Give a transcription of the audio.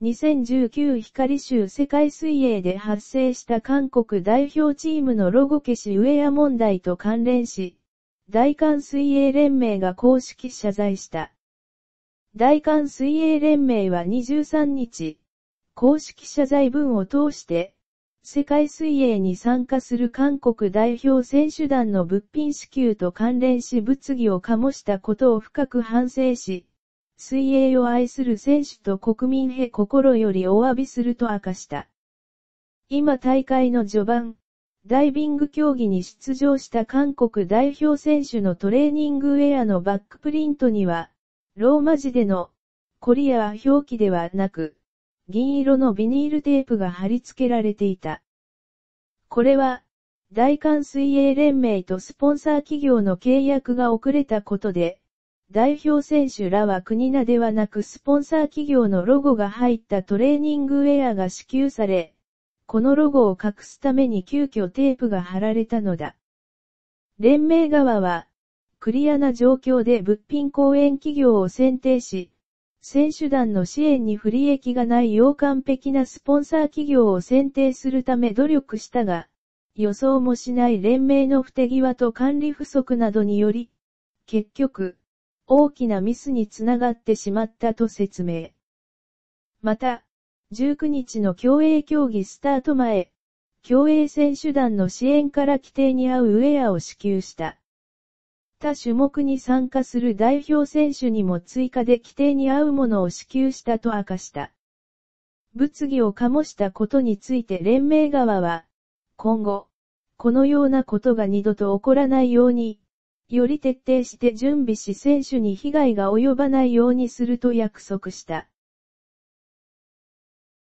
2019光州世界水泳で発生した韓国代表チームのロゴ消しウェア問題と関連し、大韓水泳連盟が公式謝罪した。大韓水泳連盟は23日、公式謝罪文を通して、世界水泳に参加する韓国代表選手団の物品支給と関連し物議を醸したことを深く反省し、水泳を愛する選手と国民へ心よりお詫びすると明かした。今大会の序盤、ダイビング競技に出場した韓国代表選手のトレーニングウェアのバックプリントには、ローマ字での、コリア表記ではなく、銀色のビニールテープが貼り付けられていた。これは、大韓水泳連盟とスポンサー企業の契約が遅れたことで、代表選手らは国名ではなくスポンサー企業のロゴが入ったトレーニングウェアが支給され、このロゴを隠すために急遽テープが貼られたのだ。連盟側は、クリアな状況で物品公演企業を選定し、選手団の支援に不利益がないよう完璧なスポンサー企業を選定するため努力したが、予想もしない連盟の不手際と管理不足などにより、結局、大きなミスにつながってしまったと説明。また、19日の競泳競技スタート前、競泳選手団の支援から規定に合うウェアを支給した。他種目に参加する代表選手にも追加で規定に合うものを支給したと明かした。物議を醸したことについて連盟側は、今後、このようなことが二度と起こらないように、より徹底して準備し選手に被害が及ばないようにすると約束した。